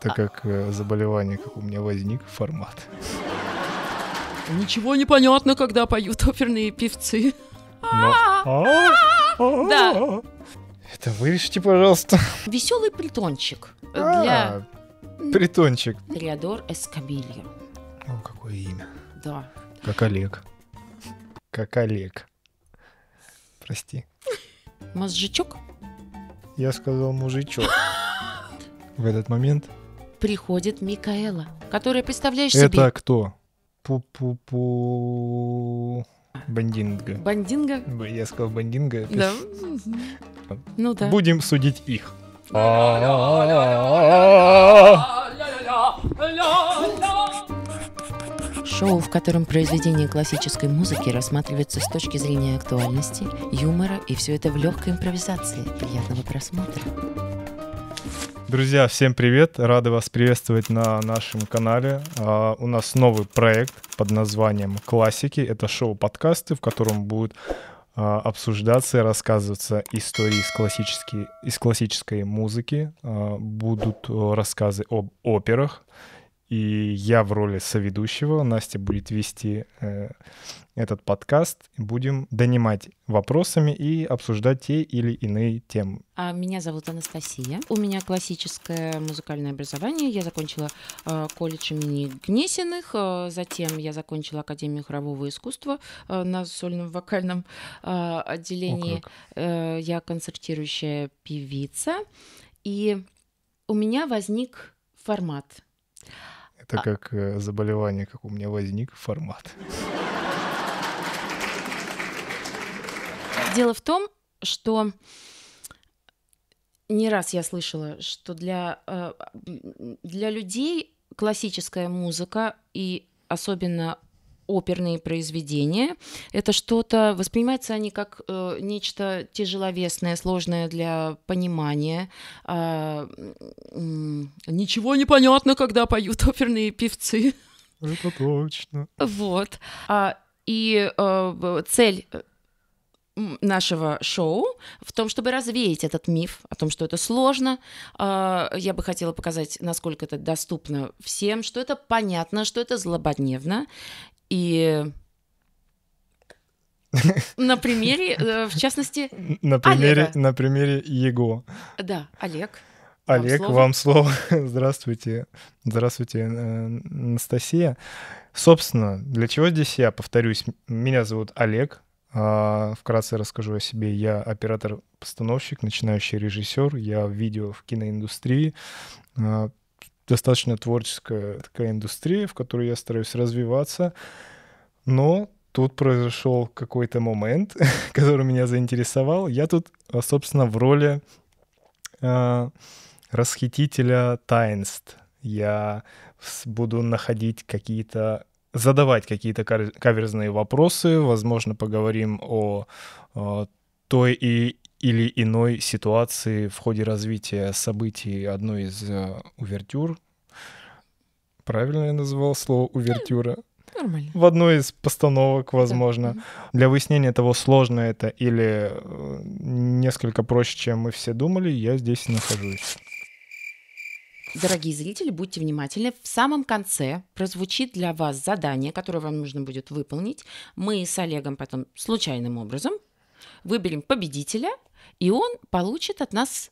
Это как э, заболевание, как у меня возник формат. Ничего не понятно, когда поют оперные певцы. А! А! А! Да. Это вырежьте, пожалуйста. Веселый притончик. Э, для... Притончик. Триадор Эскобильо. О, какое имя. Да. Как Олег. Как Олег. Прости. Мозжечок? Я сказал мужичок. В этот момент приходит Микаэла, которая, представляешь Это себе... Это кто? Пу-пу-пу... Бандинга. Бандинга? Я сказал бандинга. Да. Ну да. Будем судить их. А. Шоу, в котором произведения классической музыки рассматриваются с точки зрения актуальности, юмора и все это в легкой импровизации. Приятного просмотра. Друзья, всем привет! Рады вас приветствовать на нашем канале. А, у нас новый проект под названием «Классики». Это шоу-подкасты, в котором будут а, обсуждаться и рассказываться истории из, классической, из классической музыки. А, будут рассказы об операх, и я в роли соведущего. Настя будет вести э, этот подкаст. Будем донимать вопросами и обсуждать те или иные темы. А меня зовут Анастасия. У меня классическое музыкальное образование. Я закончила э, колледж имени Гнесиных. Э, затем я закончила Академию хорового искусства э, на сольном вокальном э, отделении. О, э, я концертирующая певица. И у меня возник формат. Это а... как э, заболевание, как у меня возник формат. Дело в том, что не раз я слышала, что для, э, для людей классическая музыка и особенно оперные произведения. Это что-то, воспринимаются они как э, нечто тяжеловесное, сложное для понимания. Э, э, ничего не понятно, когда поют оперные певцы. Это точно. Вот. А, и э, цель э, нашего шоу в том, чтобы развеять этот миф о том, что это сложно. А, я бы хотела показать, насколько это доступно всем, что это понятно, что это злободневно, и на примере, э, в частности, на примере, Олега. на примере его. Да, Олег. Олег, вам слово. Вам слово. Здравствуйте. Здравствуйте, э, Анастасия. Собственно, для чего здесь я? Повторюсь, меня зовут Олег. А, вкратце расскажу о себе. Я оператор-постановщик, начинающий режиссер. Я в видео в киноиндустрии. А, достаточно творческая такая индустрия, в которой я стараюсь развиваться. Но тут произошел какой-то момент, который меня заинтересовал. Я тут, а, собственно, в роли э, расхитителя таинств. Я буду находить какие-то задавать какие-то каверзные вопросы, возможно, поговорим о, о а, той и или иной ситуации в ходе развития событий одной из э, увертюр. Правильно я назвал слово увертюра? Нормально. В одной из постановок, возможно. Да. Для выяснения того, сложно это или э, несколько проще, чем мы все думали, я здесь и нахожусь. Дорогие зрители, будьте внимательны. В самом конце прозвучит для вас задание, которое вам нужно будет выполнить. Мы с Олегом потом случайным образом выберем победителя и он получит от нас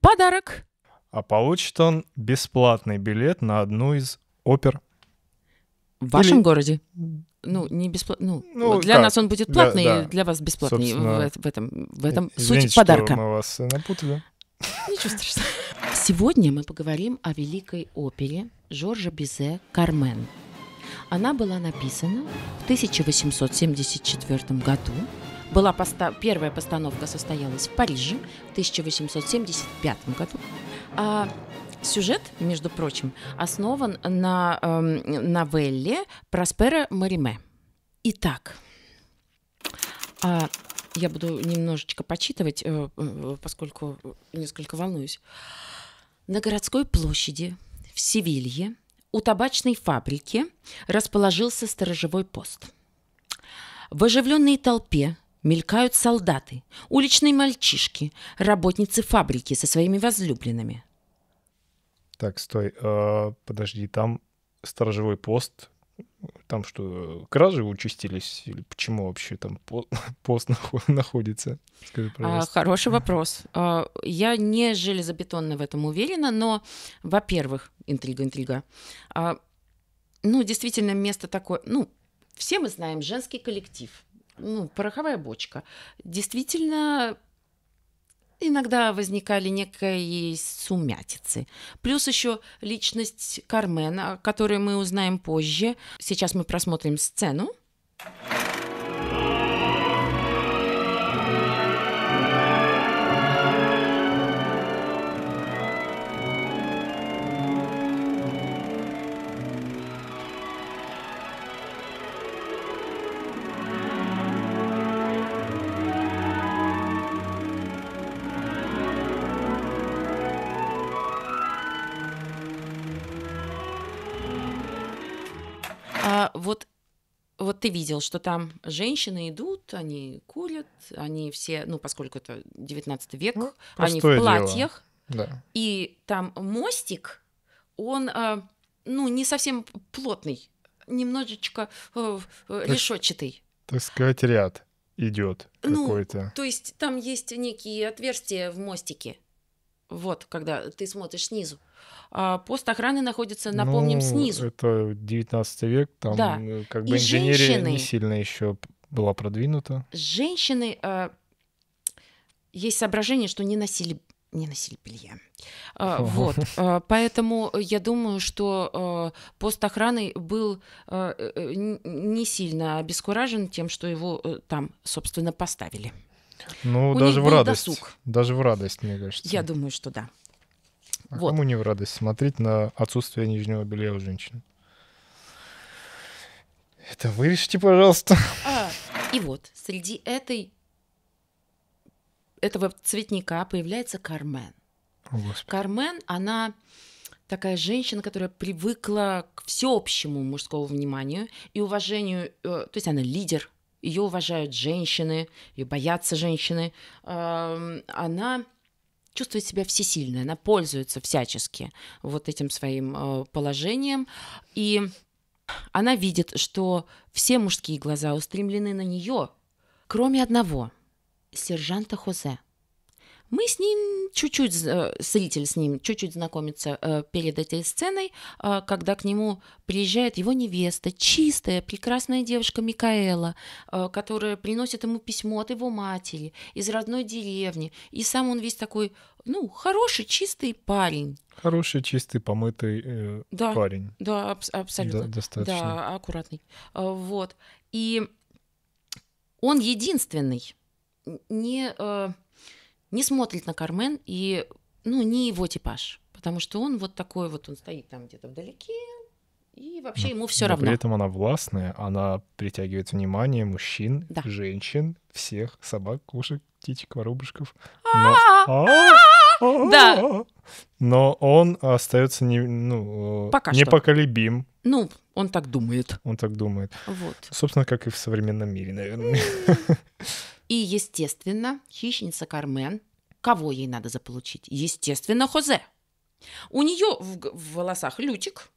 подарок. А получит он бесплатный билет на одну из опер. В вашем Или... городе? Ну, не бесплатно. Ну, ну, для как? нас он будет платный, да, да. для вас бесплатный. Собственно, в, этом, в этом извините, суть подарка. Что мы вас напутали. Ничего страшного. Сегодня мы поговорим о великой опере Жоржа Бизе «Кармен». Она была написана в 1874 году была поста... первая постановка состоялась в Париже в 1875 году. А сюжет, между прочим, основан на э, новелле Проспера Мариме. Итак, а, я буду немножечко почитывать, э, э, поскольку несколько волнуюсь. На городской площади в Севилье у табачной фабрики расположился сторожевой пост. В оживленной толпе Мелькают солдаты, уличные мальчишки, работницы фабрики со своими возлюбленными. Так, стой, э, подожди, там сторожевой пост, там что, кражи участились? Или почему вообще там пост находится? Скажи, а, пожалуйста. А, хороший вопрос. А, я не железобетонно в этом уверена, но, во-первых, интрига, интрига. Ну, действительно, место такое... Ну, все мы знаем женский коллектив – ну, пороховая бочка. Действительно, иногда возникали некие сумятицы. Плюс еще личность Кармена о которой мы узнаем позже. Сейчас мы просмотрим сцену. ты видел, что там женщины идут, они курят, они все, ну, поскольку это 19 век, ну, они в платьях. Да. И там мостик, он, э, ну, не совсем плотный, немножечко э, решетчатый. Так, так сказать, ряд идет ну, какой-то. То есть там есть некие отверстия в мостике. Вот, когда ты смотришь снизу. А, пост охраны находится, напомним, ну, снизу. Это 19 век, там да. Э, как бы и инженерия женщины, не сильно еще была продвинута. Женщины а, есть соображение, что не носили не носили белья. А, вот. А, поэтому я думаю, что а, пост охраны был а, э, не сильно обескуражен тем, что его э, там, собственно, поставили. Ну, У даже в радость. Досуг. Даже в радость, мне кажется. Я думаю, что да. А вот. кому не в радость смотреть на отсутствие нижнего белья у женщин? Это вырежьте, пожалуйста. А, и вот среди этой этого цветника появляется Кармен. О, Кармен, она такая женщина, которая привыкла к всеобщему мужскому вниманию и уважению, э, то есть она лидер, ее уважают женщины, ее боятся женщины. Эм, она чувствует себя всесильной, она пользуется всячески вот этим своим э, положением, и она видит, что все мужские глаза устремлены на нее, кроме одного — сержанта Хозе — мы с ним чуть-чуть, э, зритель с ним чуть-чуть знакомится э, перед этой сценой, э, когда к нему приезжает его невеста, чистая, прекрасная девушка Микаэла, которая приносит ему письмо от его матери из родной деревни. И сам он весь такой, ну, хороший, чистый парень. Хороший, чистый, помытый э, да, парень. Да, аб- абсолютно. Да, достаточно. Да, аккуратный. Вот. И он единственный, не, э, не смотрит на Кармен, и, ну, не его типаж, потому что он вот такой вот, он стоит там где-то вдалеке, и вообще ну, ему все равно. При этом она властная, она притягивает внимание мужчин, да. женщин, всех, собак, кошек, птичек, воробушков. Да. Но он остается не, ну, э, Пока непоколебим. Ну, он так думает. Он так думает. Вот. Собственно, как и в современном мире, наверное. И, естественно, хищница Кармен, кого ей надо заполучить? Естественно, Хозе. У нее в, в волосах лютик,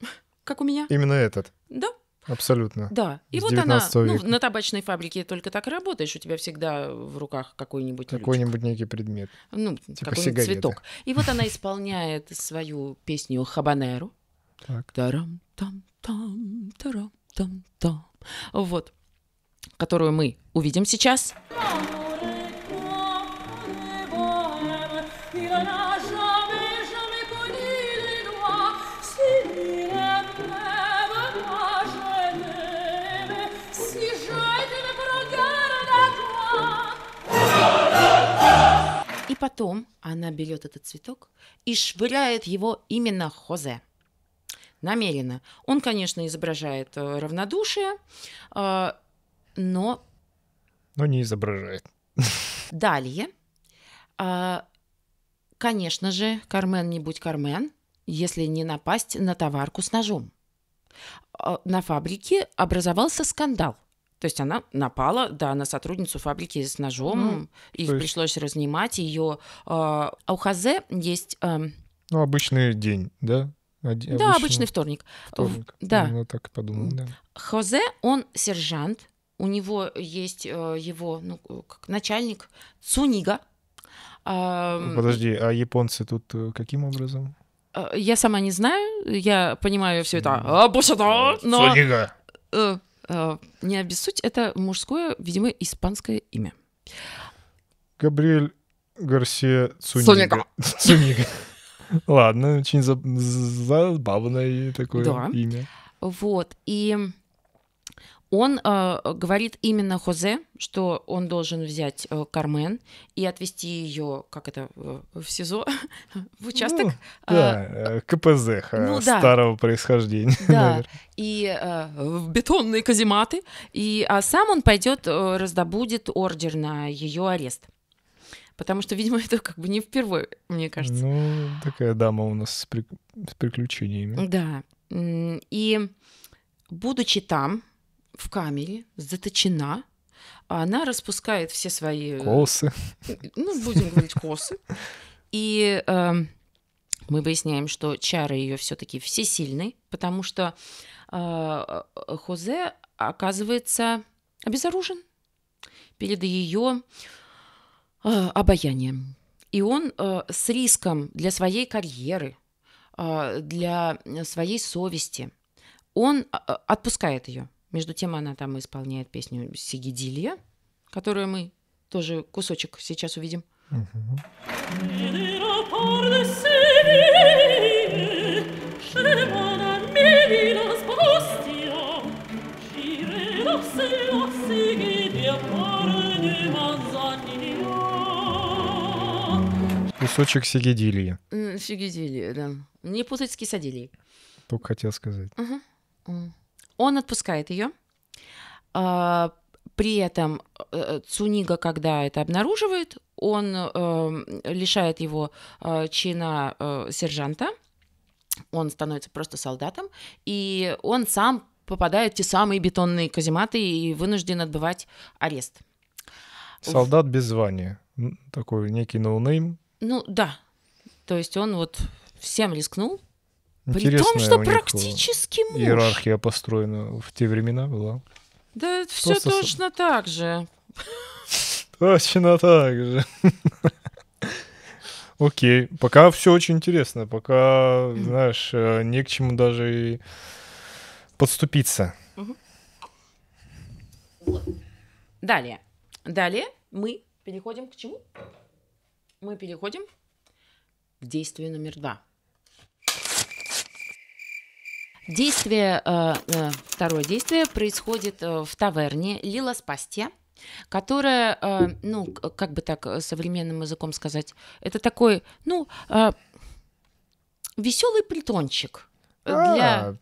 как у меня. Именно этот. Да. Абсолютно. Да. И вот она, ну, века. ну, на табачной фабрике только так и работаешь, у тебя всегда в руках какой-нибудь Какой-нибудь некий предмет. Ну, типа какой-нибудь сигареты. цветок. И вот она исполняет свою песню «Хабанеру», так. Тарам там там тарам там там. Вот. Которую мы увидим сейчас. И потом она берет этот цветок и швыряет его именно Хозе намеренно. Он, конечно, изображает э, равнодушие, э, но... Но не изображает. Далее. Э, конечно же, Кармен не будь Кармен, если не напасть на товарку с ножом. На фабрике образовался скандал. То есть она напала, да, на сотрудницу фабрики с ножом, mm. их есть... пришлось разнимать ее. А у Хазе есть... Эм, ну, обычный день, да? Один, да, обычный, обычный вторник. Вторник. Да. Ну, так подумал, да. Хозе, он сержант, у него есть э, его ну, как начальник Цунига. А, ну, подожди, а японцы тут э, каким образом? Э, я сама не знаю, я понимаю все это. А, бушато, но... Цунига. Не обессудь, это мужское, видимо, испанское имя. Габриэль Гарсия Цунига. Цунига. Ладно, очень забавное такое да. имя. Вот, и он э, говорит именно Хозе, что он должен взять э, Кармен и отвезти ее, как это, э, в СИЗО, в участок. Ну, да, а, э, КПЗ э, ну, да. старого происхождения. Да, наверное. и э, в бетонные казематы. И, а сам он пойдет, э, раздобудет ордер на ее арест. Потому что, видимо, это как бы не впервые, мне кажется. Ну, такая дама у нас с, при... с приключениями. Да. И будучи там, в камере, заточена, она распускает все свои... Э, косы. Ну, будем говорить косы. И э, мы выясняем, что чары ее все-таки всесильны, потому что э, э, Хозе оказывается обезоружен перед ее Э, обаянием. И он э, с риском для своей карьеры, э, для своей совести, он отпускает ее. Между тем она там исполняет песню «Сигидилья», которую мы тоже кусочек сейчас увидим. Uh-huh. кусочек сигидилья. Сигидилья, да. Не путать с кисадильей. Только хотел сказать. Угу. Он отпускает ее. А, при этом э, э, Цунига, когда это обнаруживает, он э, лишает его чина сержанта. Он становится просто солдатом, и он сам попадает в те самые бетонные казематы и вынужден отбывать арест. Солдат без звания, такой некий ноунейм, ну да. То есть он вот всем рискнул. Интересная При том, что практически муж. Иерархия построена в те времена была. Да, все Просто... точно так же. Точно так же. Окей, пока все очень интересно, пока, знаешь, э, не к чему даже и подступиться. Далее. Далее мы переходим к чему? мы переходим к действию номер два. Действие, э, э, второе действие происходит э, в таверне Лила Спастья, которая, ну, как бы так современным языком сказать, это такой, ну, веселый притончик а, для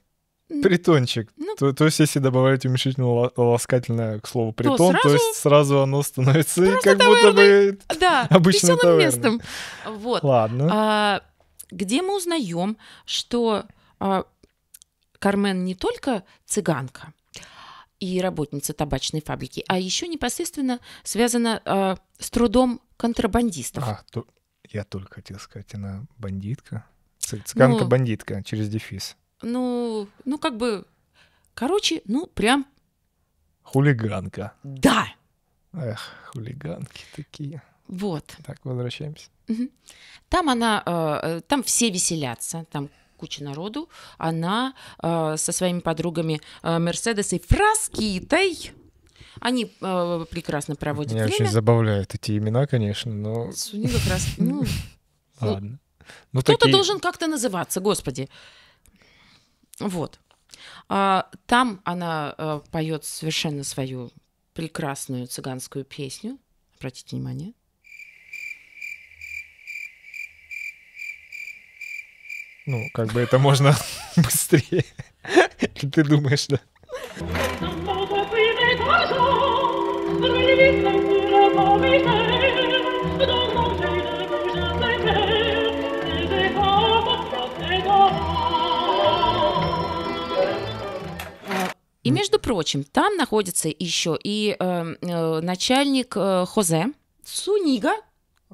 Притончик. Ну, то, то есть, если добавлять уменьшительно ласкательное к слову притон, то, сразу, то есть сразу оно становится как таверной, будто бы да, обычным таверной. местом. Вот. Ладно. А, где мы узнаем, что а, Кармен не только цыганка и работница табачной фабрики, а еще непосредственно связана а, с трудом контрабандистов. А, то, я только хотел сказать, она бандитка. Цыганка-бандитка ну. через дефис ну, ну как бы, короче, ну прям... Хулиганка. Да. Эх, хулиганки такие. Вот. Так, возвращаемся. Там она, э, э, там все веселятся, там куча народу. Она э, со своими подругами э, Мерседес и Фраскитой. Они прекрасно проводят Меня время. Меня очень забавляют эти имена, конечно, но... Сунила Фраскита, ну... Ладно. Ну, Кто-то должен как-то называться, господи. Вот. А, там она э, поет совершенно свою прекрасную цыганскую песню. Обратите внимание. Ну, как бы это можно быстрее. Ты думаешь, да? И, между прочим, там находится еще и э, э, начальник э, Хозе Сунига,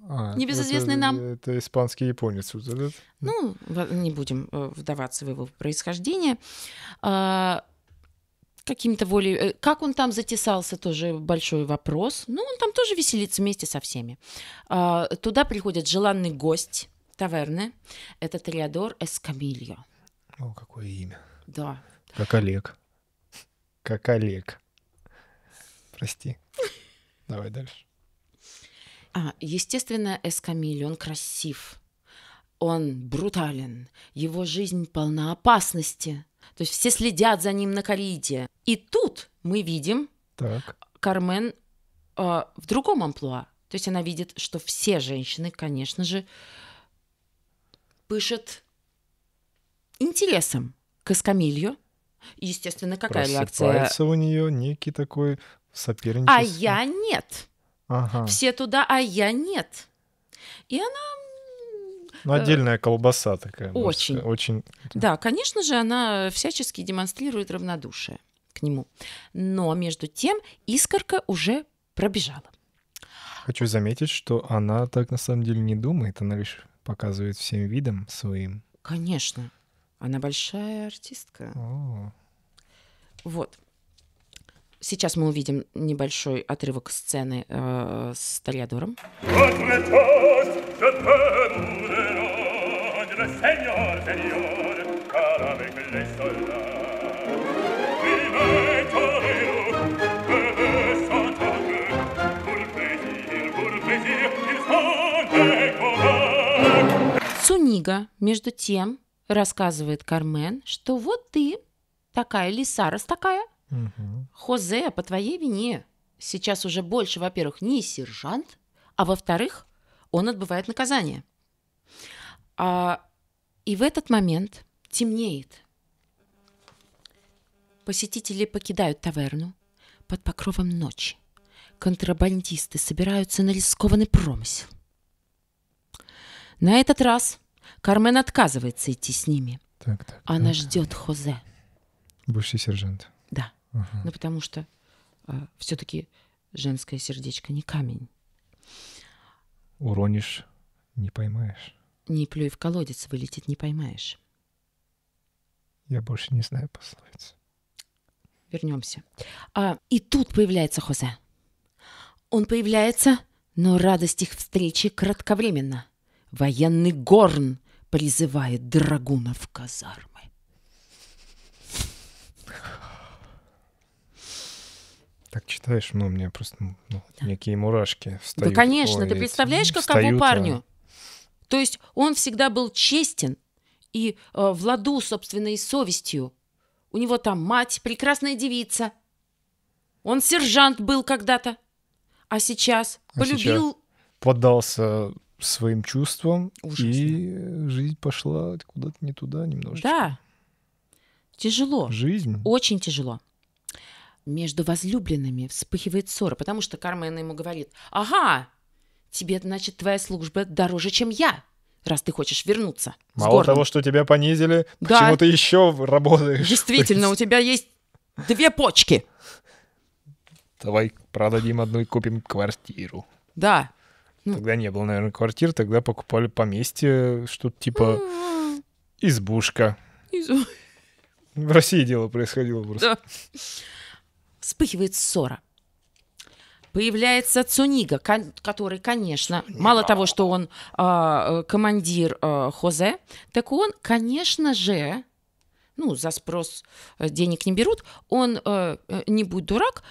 а, небезызвестный это, нам. Это испанский японец. Ну, не будем э, вдаваться в его происхождение. А, каким-то волей... Э, как он там затесался, тоже большой вопрос. Ну, он там тоже веселится вместе со всеми. А, туда приходит желанный гость таверны. Это Триадор Эскамильо. О, какое имя. Да. Как Олег как Олег. Прости. Давай дальше. А, естественно, Эскамиль, он красив, он брутален, его жизнь полна опасности. То есть все следят за ним на корите. И тут мы видим так. Кармен э, в другом амплуа. То есть она видит, что все женщины, конечно же, пышет интересом к Эскамилью, Естественно, какая реакция? у нее некий такой а соперничество. А я нет. Ага. Все туда, а я нет. И она... Ну, э, отдельная колбаса такая. Очень. Сказать, очень. Да, конечно же, она всячески демонстрирует равнодушие к нему. Но между тем искорка уже пробежала. Хочу заметить, что она так на самом деле не думает, она лишь показывает всем видом своим. Конечно. Она большая артистка. О. Вот. Сейчас мы увидим небольшой отрывок сцены э, с Толиадором. Цунига, между тем, рассказывает Кармен, что вот ты такая, Лисарас такая, угу. Хозе, а по твоей вине сейчас уже больше, во-первых, не сержант, а во-вторых, он отбывает наказание. А, и в этот момент темнеет. Посетители покидают таверну под покровом ночи. Контрабандисты собираются на рискованный промысел. На этот раз Кармен отказывается идти с ними. Так, так, Она так. ждет Хозе. Бывший сержант. Да. Ага. Ну, потому что э, все-таки женское сердечко не камень. Уронишь, не поймаешь. Не плюй в колодец, вылетит не поймаешь. Я больше не знаю пословиц. Вернемся. А, и тут появляется Хозе. Он появляется, но радость их встречи кратковременно. Военный горн призывает драгуна в казармы. Так читаешь, ну, меня просто ну, ну, да. некие мурашки встают. Да, конечно, Ой, ты представляешь, каково а? парню? А... То есть он всегда был честен и э, в ладу собственной совестью. У него там мать, прекрасная девица. Он сержант был когда-то. А сейчас а полюбил... Сейчас поддался своим чувствам, Ужасно. и жизнь пошла куда-то не туда немножечко. Да, тяжело. Жизнь. Очень тяжело. Между возлюбленными вспыхивает ссора, потому что Кармен ему говорит, ага, тебе, значит, твоя служба дороже, чем я раз ты хочешь вернуться. Мало того, что тебя понизили, да. почему ты еще работаешь? Действительно, у тебя есть две почки. Давай продадим одну и купим квартиру. Да. Ну. Тогда не было, наверное, квартир, тогда покупали поместье, что-то типа а. избушка. В России дело происходило просто. Да. Вспыхивает ссора. Появляется Цунига, который, конечно, мало того, что он а, э, командир э, Хозе, так он, конечно же, ну, за спрос э, денег не берут, он, не будет дурак,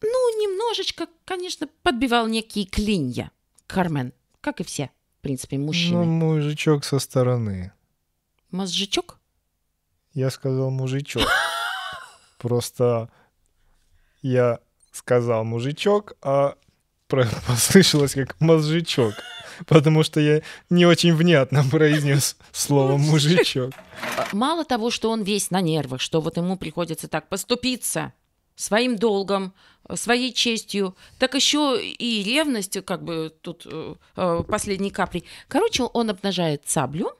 ну, немножечко, конечно, подбивал некие клинья. Кармен, как и все, в принципе, мужчины. Ну, мужичок со стороны. Мозжечок? Я сказал мужичок. Просто я сказал мужичок, а послышалось как мозжечок. Потому что я не очень внятно произнес слово мужичок. Мало того, что он весь на нервах, что вот ему приходится так поступиться своим долгом, э, своей честью, так еще и ревностью, как бы тут э, э последней капли. Короче, он обнажает саблю,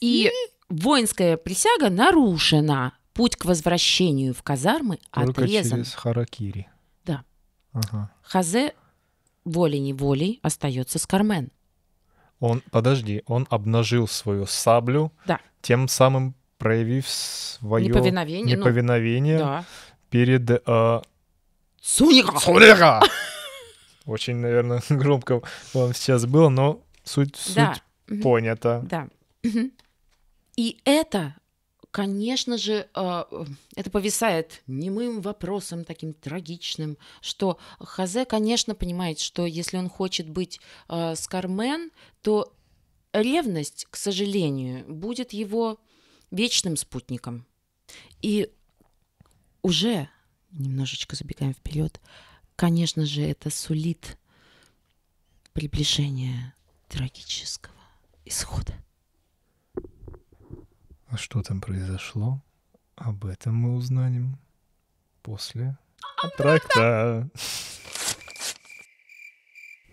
и, и воинская присяга нарушена. Путь к возвращению в казармы Только отрезан. через Харакири. Да. Ага. Хазе волей-неволей остается с Кармен. Он, подожди, он обнажил свою саблю, да. тем самым проявив свое неповиновение, ну, неповиновение ну, да перед... Э... Цуника! Цуника! Очень, наверное, громко вам сейчас было, но суть, суть да. понята. Да. И это, конечно же, а, это повисает немым вопросом таким трагичным, что Хазе, конечно, понимает, что если он хочет быть э, то ревность, к сожалению, будет его вечным спутником. И уже, немножечко забегаем вперед, конечно же, это сулит приближение трагического исхода. А что там произошло? Об этом мы узнаем после тракта.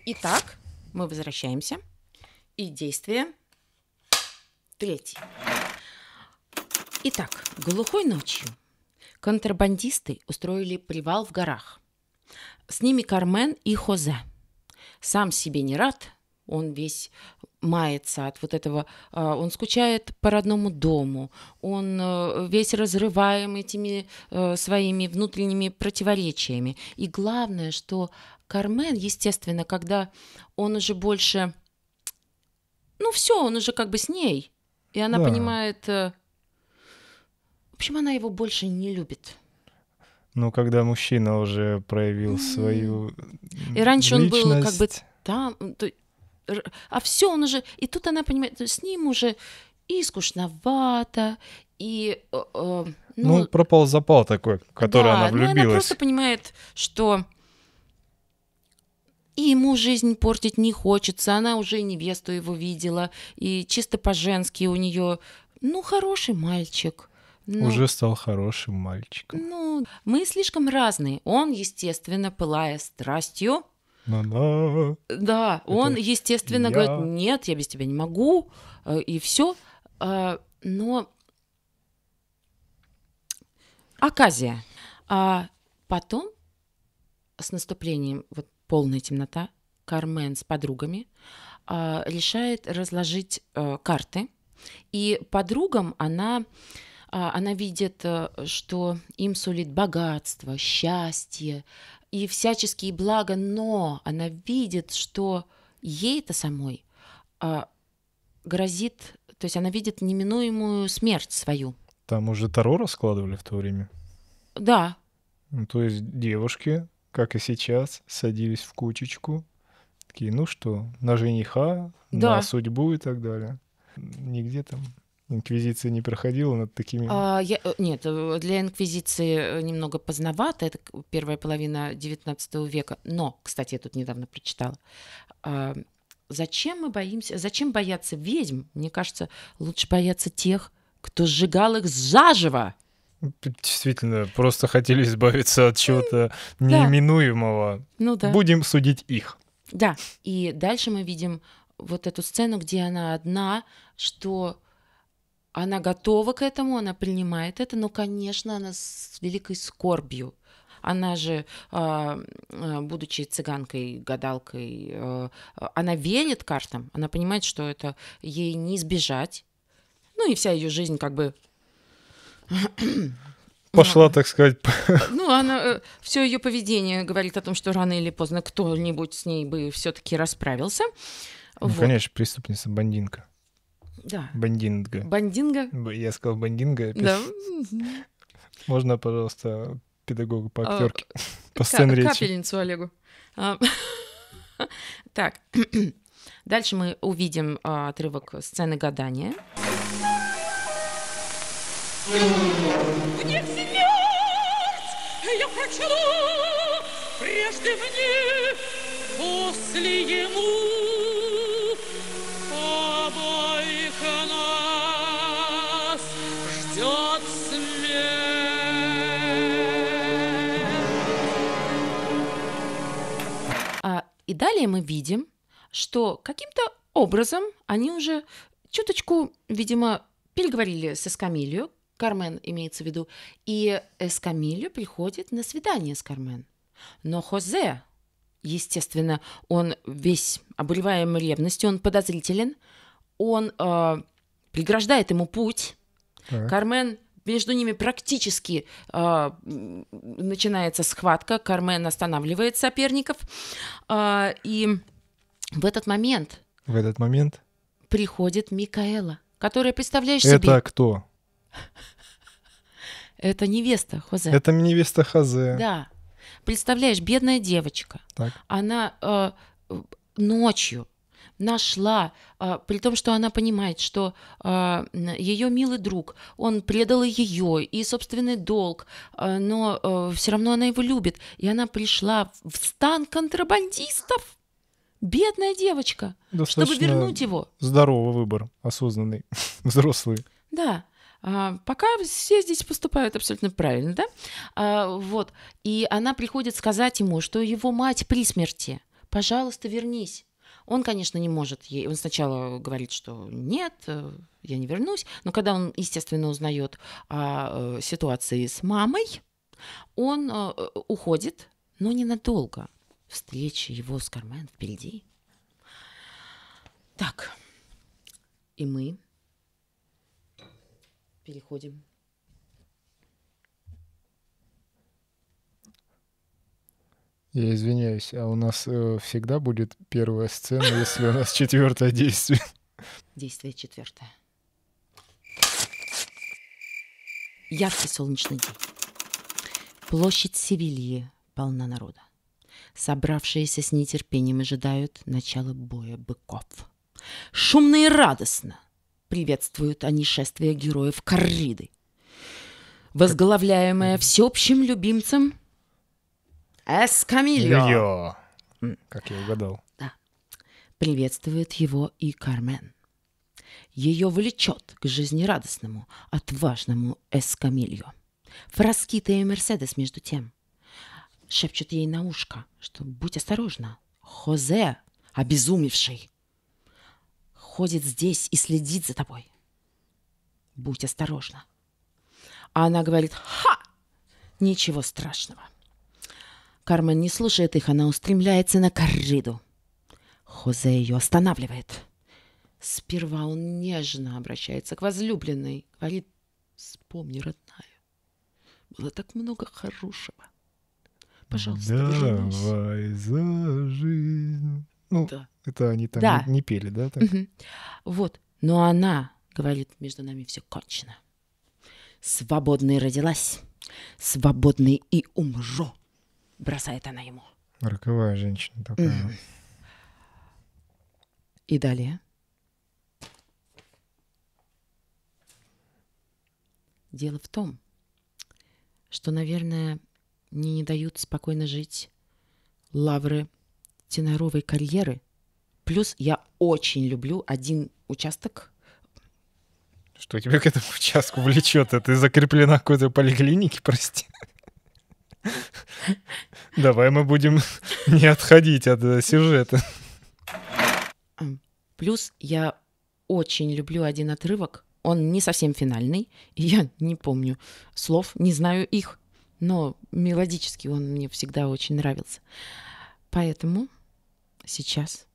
Итак, мы возвращаемся. И действие третье. Итак, глухой ночью Контрабандисты устроили привал в горах. С ними Кармен и Хозе. Сам себе не рад, он весь мается от вот этого, а, он скучает по родному дому, он э, весь разрываем этими э, своими внутренними противоречиями. И главное, что Кармен, естественно, когда он уже больше, ну все, он уже как бы с ней, и она да. понимает, э, в общем, она его больше не любит. Ну, когда мужчина уже проявил mm-hmm. свою И раньше личность. он был как бы там, то, а все он уже... И тут она понимает, с ним уже и скучновато, и... Э, э, ну, ну, пропал запал такой, в который да, она ну, влюбилась. Ну, она просто понимает, что и ему жизнь портить не хочется, она уже невесту его видела, и чисто по-женски у нее, ну, хороший мальчик, ну, Уже стал хорошим мальчиком. Ну, мы слишком разные. Он, естественно, пылая страстью. На-на. Да, Это он, естественно, я... говорит, нет, я без тебя не могу, э, и все. А, но оказия. А потом, с наступлением вот полная темнота, Кармен с подругами а, решает разложить э, карты. И подругам она а, она видит, э, что им сулит богатство, счастье и всяческие блага, но она видит, что ей это самой а, грозит, то есть она видит неминуемую смерть свою. Там уже Таро раскладывали в то время? Да. Ну, то есть девушки, как и сейчас, садились в кучечку, такие, ну что, на жениха, да. на судьбу и так далее. Нигде там Инквизиция не проходила над такими? А, я, э, нет, э, для инквизиции э, немного поздновато, это первая половина XIX века. Но, кстати, я тут недавно прочитала. А, зачем мы боимся, зачем бояться ведьм? Мне кажется, лучше бояться тех, кто сжигал их заживо. Действительно, просто хотели избавиться от чего-то неминуемого. Ну да. Будем судить их. Да, и дальше мы видим вот эту сцену, где она одна, что она готова к этому, она принимает это, но, конечно, она с великой скорбью. Она же, а, а, будучи цыганкой, гадалкой, а, она верит картам, она понимает, что это ей не избежать. Ну и вся ее жизнь как бы пошла, ну, так сказать. Ну, она э, все ее поведение говорит о том, что рано или поздно кто-нибудь с ней бы все-таки расправился. Ну, вот. конечно, преступница бандинка. Да. Бандинга. Бандинга. Я сказал бандинга. Да. Можно, пожалуйста, педагогу по а, актерке, по сцене речи. Капельницу Олегу. А, так, дальше мы увидим а, отрывок сцены гадания. Мне смерть, я прочеру, прежде мне, после ему. ждет смерть. А, и далее мы видим, что каким-то образом они уже чуточку, видимо, переговорили с Эскамилью, Кармен имеется в виду, и Эскамильо приходит на свидание с Кармен. Но Хозе, естественно, он весь обуреваем ревностью, он подозрителен, он э, преграждает ему путь, так. Кармен между ними практически э, начинается схватка, Кармен останавливает соперников, э, и в этот момент... В этот момент? Приходит Микаэла, которая, представляешь Это себе... Это кто? Это невеста Хозе. Это невеста Хозе. Да. Представляешь, бедная девочка. Так. Она э, ночью нашла, а, при том, что она понимает, что а, ее милый друг, он предал ее и собственный долг, а, но все равно она его любит, и она пришла в стан контрабандистов. Бедная девочка, Достаточно чтобы вернуть его. Здоровый выбор, осознанный, взрослый. Да, пока все здесь поступают абсолютно правильно, да? вот. И она приходит сказать ему, что его мать при смерти. Пожалуйста, вернись. Он, конечно, не может ей. Он сначала говорит, что нет, э, я не вернусь. Но когда он, естественно, узнает о э, ситуации с мамой, он э, уходит, но ненадолго. Встреча его с Кармен впереди. Так, и мы переходим Я извиняюсь, а у нас э, всегда будет первая сцена, если у нас четвертое действие. Действие четвертое. Яркий солнечный день. Площадь Севильи полна народа. Собравшиеся с нетерпением ожидают начала боя быков. Шумно и радостно приветствуют они шествие героев корриды. Возглавляемое всеобщим любимцем – Эскамильо. Йо. Как я угадал. Да. Приветствует его и Кармен. Ее влечет к жизнерадостному, отважному Эскамильо. Фраскита и Мерседес, между тем, шепчет ей на ушко, что будь осторожна, Хозе, обезумевший, ходит здесь и следит за тобой. Будь осторожна. А она говорит, ха, ничего страшного. Кармен не слушает их, она устремляется на корриду. Хозе ее останавливает. Сперва он нежно обращается к возлюбленной. Говорит, вспомни, родная, было так много хорошего. Пожалуйста, Давай за жизнь. Ну, да. это они там да. не, не пели, да? Так? Вот. Но она говорит, между нами все кончено. Свободной родилась, свободной и умру бросает она ему. Роковая женщина такая. Mm. И далее. Дело в том, что, наверное, мне не дают спокойно жить лавры теноровой карьеры. Плюс я очень люблю один участок. Что тебя к этому участку влечет? Это ты закреплена какой-то поликлинике, прости. Давай мы будем не отходить от э, сюжета. Плюс я очень люблю один отрывок. Он не совсем финальный, и я не помню слов, не знаю их, но мелодически он мне всегда очень нравился. Поэтому сейчас.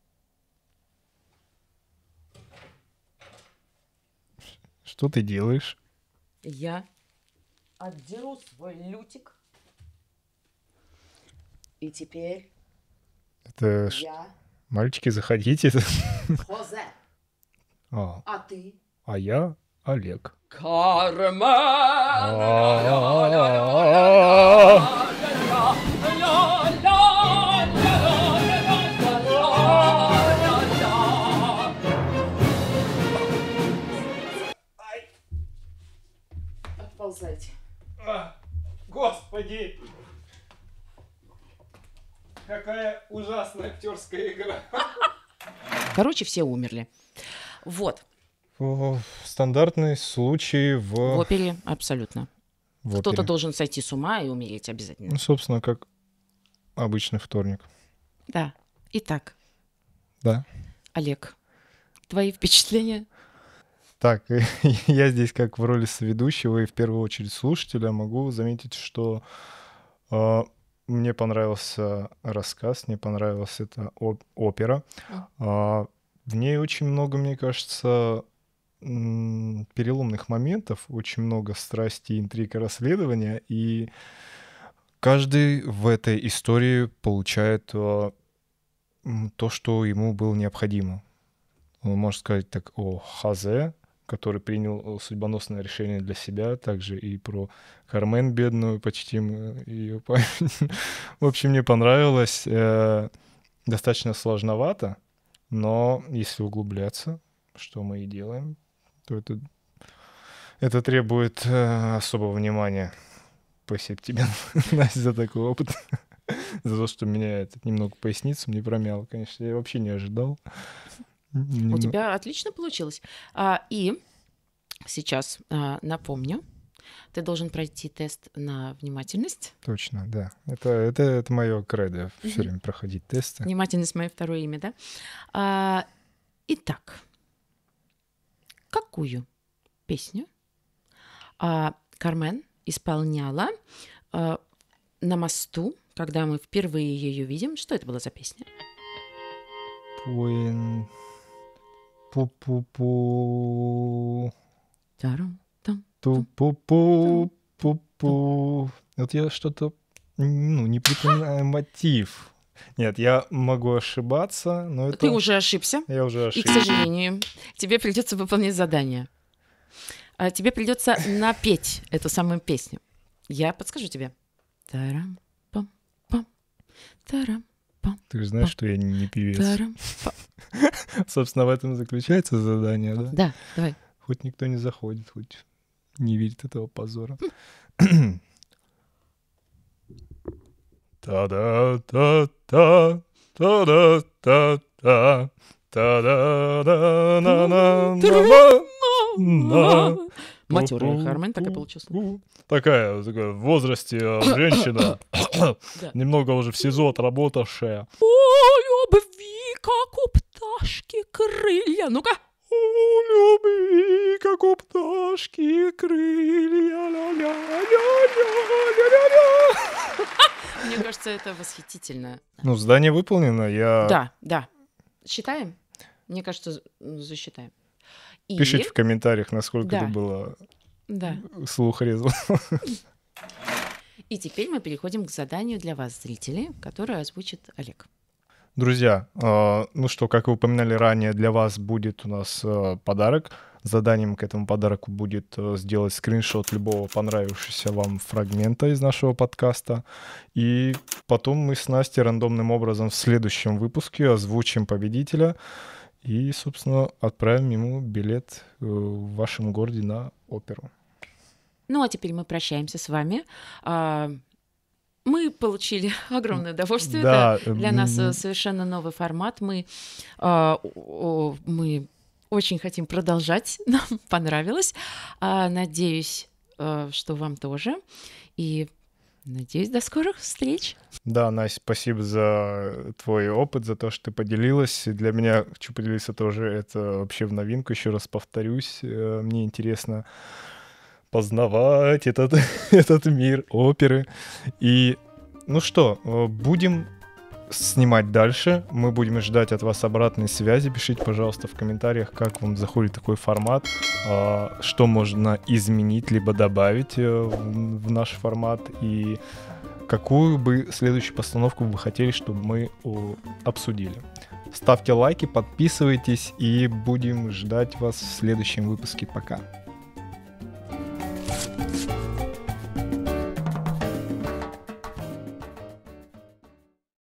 Что ты делаешь? Я отдеру свой лютик и теперь это я... Мальчики, заходите. Хозе. А. а ты? А я Олег. Кармен! Отползайте. А, господи! Какая ужасная актерская игра. Короче, все умерли. Вот. Стандартный случай в... В опере, абсолютно. В Кто-то опере. должен сойти с ума и умереть обязательно. Ну, собственно, как обычный вторник. Да. Итак. Да. Олег, твои впечатления? Так, я здесь как в роли соведущего и в первую очередь слушателя могу заметить, что а, мне понравился рассказ, мне понравилась эта опера. А, в ней очень много, мне кажется, переломных моментов, очень много страсти, интриг расследования, и каждый в этой истории получает а, то, что ему было необходимо. Он может сказать так, о, хазе, который принял э, судьбоносное решение для себя, также и про Кармен бедную, почти э, ее память. В общем, мне понравилось. Э, достаточно сложновато, но если углубляться, что мы и делаем, то это, это требует особого внимания. Спасибо тебе, Настя, за такой опыт. за то, что меня это немного поясницу мне промяло, конечно. Я вообще не ожидал. Немного. У тебя отлично получилось. А, и сейчас а, напомню, ты должен пройти тест на внимательность. Точно, да. Это, это, это мое кредо, все время проходить тесты. Внимательность — мое второе имя, да? А, итак, какую песню а, Кармен исполняла а, на мосту, когда мы впервые ее видим? Что это была за песня? Пуэн... Пу-пу-пу. Ту-пу-пу. Пу-пу. Вот я что-то ну, не припоминаю мотив. Нет, я могу ошибаться, но это... Ты уже ошибся. Я уже ошибся. И, к сожалению, тебе придется выполнить задание. А, тебе придется напеть эту самую песню. Я подскажу тебе. Тарам, пам, пам, тарам, ты же знаешь, что я не певец. Собственно, в этом заключается задание, да? Да, давай. Хоть никто не заходит, хоть не видит этого позора. Та-да-та-та, та-да-та-та, та-да-да-на-на-на-на. Мать Урэя Харман такая получилась. Такая, такая в возрасте э, женщина, немного уже в СИЗО отработавшая. О любви, как у пташки крылья. Ну-ка. О, любви, как у пташки крылья, ля-ля-ля-ля-ля-ля-ля. Мне кажется, это восхитительно. Ну, здание выполнено, я... Да, да. Считаем? Мне кажется, ну, засчитаем. И... Пишите в комментариях, насколько да. это было да. слух резал. И теперь мы переходим к заданию для вас, зрители, которое озвучит Олег. Друзья, а, ну что, как вы упоминали ранее, для вас будет у нас а, подарок. Заданием к этому подарку будет а, сделать скриншот любого понравившегося вам фрагмента из нашего подкаста. И потом мы с Настей рандомным образом в следующем выпуске озвучим победителя. И, собственно, отправим ему билет э, в вашем городе на оперу. Ну а теперь мы прощаемся с вами. А, мы получили огромное удовольствие. Да. Э, для нас э, совершенно новый формат. Мы, а, мы очень хотим продолжать. Нам понравилось. А, надеюсь, что вам тоже. И Надеюсь, до скорых встреч. Да, Настя, спасибо за твой опыт, за то, что ты поделилась. Для меня, хочу поделиться тоже, это вообще в новинку, еще раз повторюсь. Э, мне интересно познавать этот, этот мир оперы. И ну что, э, будем снимать дальше. Мы будем ждать от вас обратной связи. Пишите, пожалуйста, в комментариях, как вам заходит такой формат, а, что можно изменить, либо добавить э, в наш формат, и какую бы следующую постановку вы хотели, чтобы мы обсудили. Ставьте лайки, подписывайтесь и будем ждать вас в следующем выпуске. Пока.